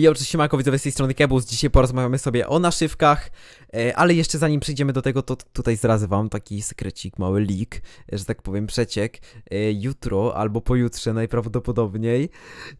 I oczywiście Mako widzowie z tej strony Kebus, dzisiaj porozmawiamy sobie o naszywkach, e, ale jeszcze zanim przejdziemy do tego, to tutaj zdradzę wam taki sekrecik, mały leak, że tak powiem przeciek. E, jutro albo pojutrze najprawdopodobniej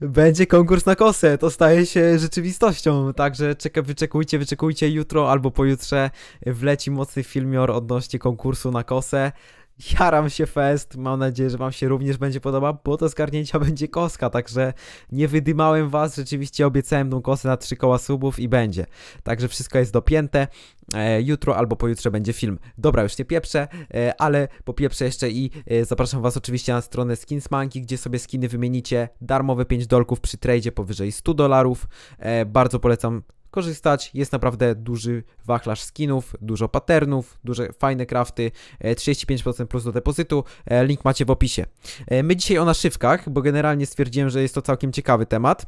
będzie konkurs na kosę, to staje się rzeczywistością, także czeka, wyczekujcie, wyczekujcie jutro albo pojutrze wleci mocny filmior odnośnie konkursu na kosę. Jaram się fest, mam nadzieję, że wam się również będzie podoba, bo to zgarnięcia będzie koska, także nie wydymałem was, rzeczywiście obiecałem tą kosę na trzy koła subów i będzie. Także wszystko jest dopięte, e, jutro albo pojutrze będzie film. Dobra, już nie pieprzę, e, ale popieprzę jeszcze i e, zapraszam was oczywiście na stronę Skinsmanki, gdzie sobie skiny wymienicie, darmowe 5 dolków przy tradzie powyżej 100 dolarów. E, bardzo polecam korzystać. Jest naprawdę duży wachlarz skinów, dużo patternów, duże fajne crafty, 35% e, plus do depozytu. E, link macie w opisie. E, my dzisiaj o naszywkach, bo generalnie stwierdziłem, że jest to całkiem ciekawy temat,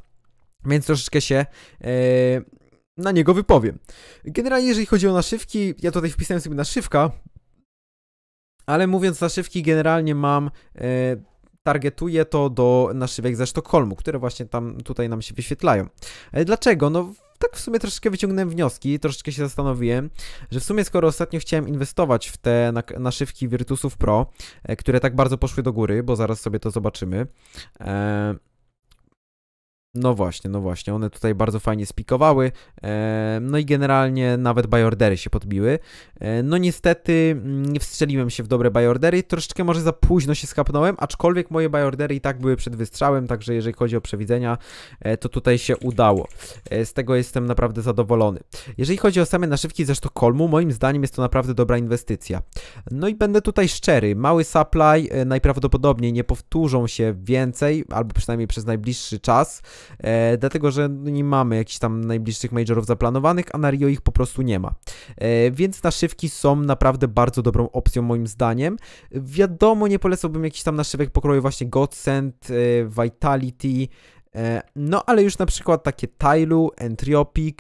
więc troszeczkę się na niego wypowiem. Generalnie jeżeli chodzi o naszywki, ja tutaj wpisałem sobie naszywka, ale mówiąc naszywki generalnie mam targetuję to do naszywek ze Sztokholmu, które właśnie tam tutaj nam się wyświetlają. Dlaczego? No tak w sumie troszeczkę wyciągnąłem wnioski, troszeczkę się zastanowiłem, że w sumie skoro ostatnio chciałem inwestować w te naszywki Virtusów Pro, e, które tak bardzo poszły do góry, bo zaraz sobie to zobaczymy, e, no właśnie, no właśnie, one tutaj bardzo fajnie spikowały, e, no i generalnie nawet bajordery się podbiły. E, no niestety mm, nie wstrzeliłem się w dobre bajordery, troszeczkę może za późno się skapnąłem, aczkolwiek moje bajordery i tak były przed wystrzałem, także jeżeli chodzi o przewidzenia, e, to tutaj się udało. Z tego jestem naprawdę zadowolony. Jeżeli chodzi o same naszywki ze Sztokholmu, moim zdaniem jest to naprawdę dobra inwestycja. No i będę tutaj szczery, mały supply najprawdopodobniej nie powtórzą się więcej, albo przynajmniej przez najbliższy czas, e, dlatego że nie mamy jakichś tam najbliższych majorów zaplanowanych, a na Rio ich po prostu nie ma. E, więc naszywki są naprawdę bardzo dobrą opcją moim zdaniem. Wiadomo, nie polecałbym jakichś tam naszywek pokroju właśnie Godsend, e, Vitality, e, no ale już na przykład takie Tailu, Entropic,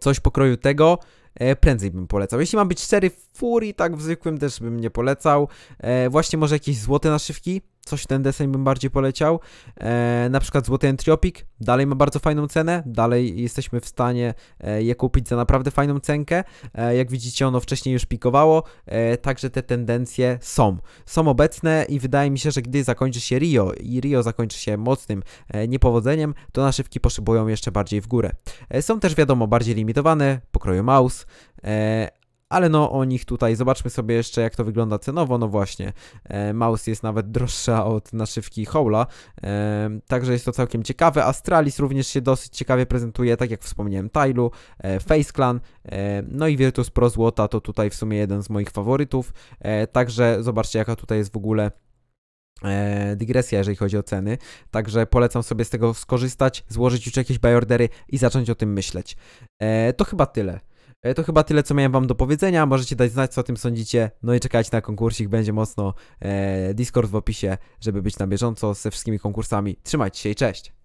coś pokroju tego, e, prędzej bym polecał. Jeśli mam być szczery, fury, tak w zwykłym też bym nie polecał. E, właśnie może jakieś złote naszywki, coś ten deseń bym bardziej poleciał. E, na przykład Złoty entropik dalej ma bardzo fajną cenę, dalej jesteśmy w stanie e, je kupić za naprawdę fajną cenkę. E, jak widzicie, ono wcześniej już pikowało, e, także te tendencje są. Są obecne i wydaje mi się, że gdy zakończy się Rio i Rio zakończy się mocnym e, niepowodzeniem, to naszywki poszybują jeszcze bardziej w górę. są też, wiadomo, bardziej limitowane, pokroju mouse, ale no o nich tutaj zobaczmy sobie jeszcze jak to wygląda cenowo, no właśnie e, Mouse jest nawet droższa od naszywki Howla, e, także jest to całkiem ciekawe, Astralis również się dosyć ciekawie prezentuje, tak jak wspomniałem Tailu, e, Face Clan, e, no i Virtus Pro Złota to tutaj w sumie jeden z moich faworytów, e, także zobaczcie jaka tutaj jest w ogóle e, dygresja, jeżeli chodzi o ceny. Także polecam sobie z tego skorzystać, złożyć już jakieś bajordery i zacząć o tym myśleć. E, to chyba tyle. E, to chyba tyle, co miałem wam do powiedzenia. Możecie dać znać, co o tym sądzicie. No i czekajcie na konkursik, będzie mocno e, Discord w opisie, żeby być na bieżąco ze wszystkimi konkursami. Trzymajcie się i cześć!